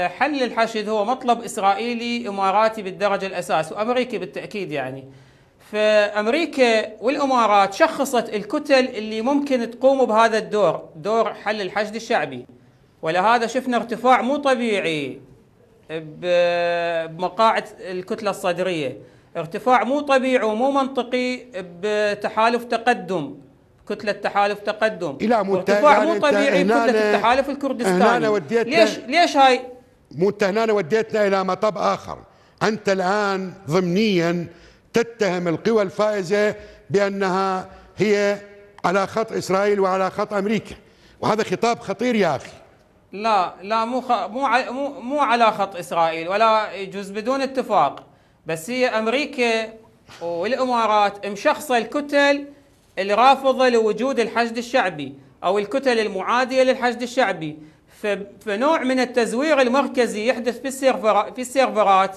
حل الحشد هو مطلب إسرائيلي إماراتي بالدرجة الأساس وأمريكي بالتأكيد يعني فأمريكا والإمارات شخصت الكتل اللي ممكن تقوم بهذا الدور دور حل الحشد الشعبي ولهذا شفنا ارتفاع مو طبيعي بمقاعد الكتلة الصدرية ارتفاع مو طبيعي ومو منطقي بتحالف تقدم كتلة تحالف تقدم الى ارتفاع مو يعني طبيعي كتلة التحالف الكردستاني ليش ليش هاي مو انت هنا وديتنا الى مطب اخر انت الان ضمنيا تتهم القوى الفائزه بانها هي على خط اسرائيل وعلى خط امريكا وهذا خطاب خطير يا اخي لا لا مو خ... مو, ع... مو مو على خط اسرائيل ولا يجوز بدون اتفاق بس هي امريكا والامارات مشخصه الكتل الرافضه لوجود الحشد الشعبي او الكتل المعاديه للحشد الشعبي فنوع من التزوير المركزي يحدث في السيرفرات في السيرفرات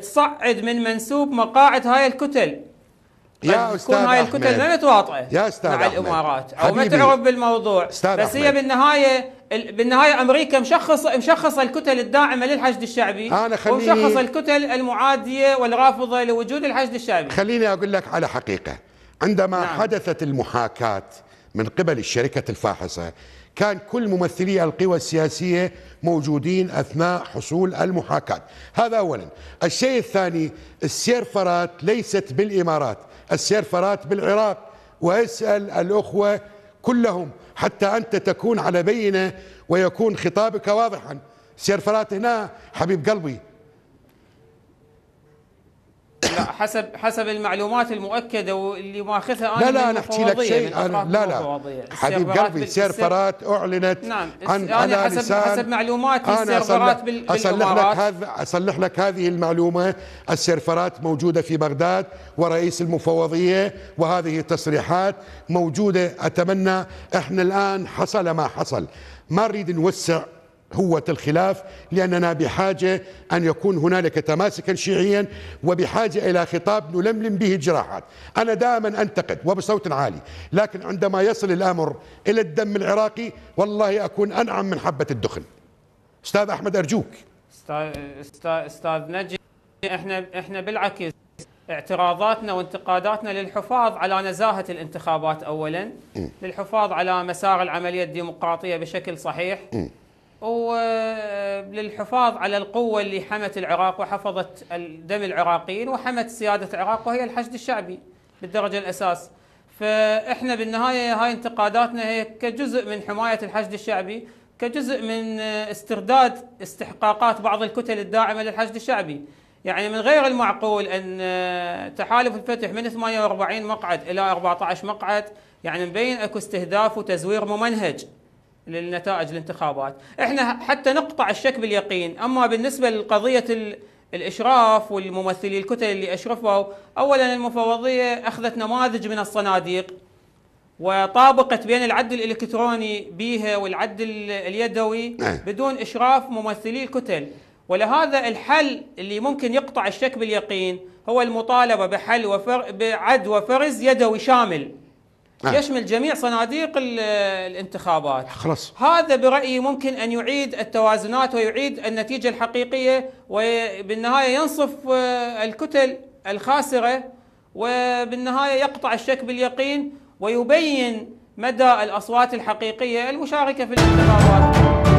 تصعد من منسوب مقاعد هاي الكتل يا طيب، استاذ تكون هاي الكتل أحمد. متواطئه يا استاذ مع أحمد. الامارات او ما تعرف بالموضوع أستاذ بس أحمد. هي بالنهايه بالنهايه امريكا مشخص مشخصه الكتل الداعمه للحشد الشعبي انا خليني ومشخصه الكتل المعاديه والرافضه لوجود الحشد الشعبي خليني اقول لك على حقيقه عندما نعم. حدثت المحاكاه من قبل الشركة الفاحصة كان كل ممثلي القوى السياسية موجودين أثناء حصول المحاكاة هذا أولا الشيء الثاني السيرفرات ليست بالإمارات السيرفرات بالعراق واسأل الأخوة كلهم حتى أنت تكون على بينة ويكون خطابك واضحا سيرفرات هنا حبيب قلبي حسب حسب المعلومات المؤكده واللي ماخذها انا لا لا انا احكي لك شيء أنا لا لا حبيب قلبي السيرفرات اعلنت نعم عن يعني انا على حسب حسب معلوماتي السيرفرات بالامارات اصلح لك هذا اصلح لك هذه المعلومه السيرفرات موجوده في بغداد ورئيس المفوضيه وهذه تصريحات موجوده اتمنى احنا الان حصل ما حصل ما نريد نوسع هوة الخلاف لأننا بحاجة أن يكون هنالك تماسكا شيعيا وبحاجة إلى خطاب نلملم به الجراحات أنا دائما أنتقد وبصوت عالي لكن عندما يصل الأمر إلى الدم العراقي والله أكون أنعم من حبة الدخن أستاذ أحمد أرجوك أستاذ, أستاذ نجي إحنا, إحنا بالعكس اعتراضاتنا وانتقاداتنا للحفاظ على نزاهة الانتخابات أولا للحفاظ على مسار العملية الديمقراطية بشكل صحيح وللحفاظ على القوة اللي حمت العراق وحفظت دم العراقيين وحمت سيادة العراق وهي الحشد الشعبي بالدرجة الأساس فإحنا بالنهاية هاي انتقاداتنا هي كجزء من حماية الحشد الشعبي كجزء من استرداد استحقاقات بعض الكتل الداعمة للحشد الشعبي يعني من غير المعقول أن تحالف الفتح من 48 مقعد إلى 14 مقعد يعني مبين أكو استهداف وتزوير ممنهج للنتائج الانتخابات احنا حتى نقطع الشك باليقين اما بالنسبه لقضيه الاشراف والممثلي الكتل اللي اشرفوا اولا المفوضيه اخذت نماذج من الصناديق وطابقت بين العد الالكتروني بيها والعد اليدوي نعم. بدون اشراف ممثلي الكتل ولهذا الحل اللي ممكن يقطع الشك باليقين هو المطالبه بحل وفر بعد وفرز يدوي شامل آه. يشمل جميع صناديق الانتخابات خلاص هذا برأيي ممكن أن يعيد التوازنات ويعيد النتيجة الحقيقية وبالنهاية ينصف آه، الكتل الخاسرة وبالنهاية يقطع الشك باليقين ويبين مدى الأصوات الحقيقية المشاركة في الانتخابات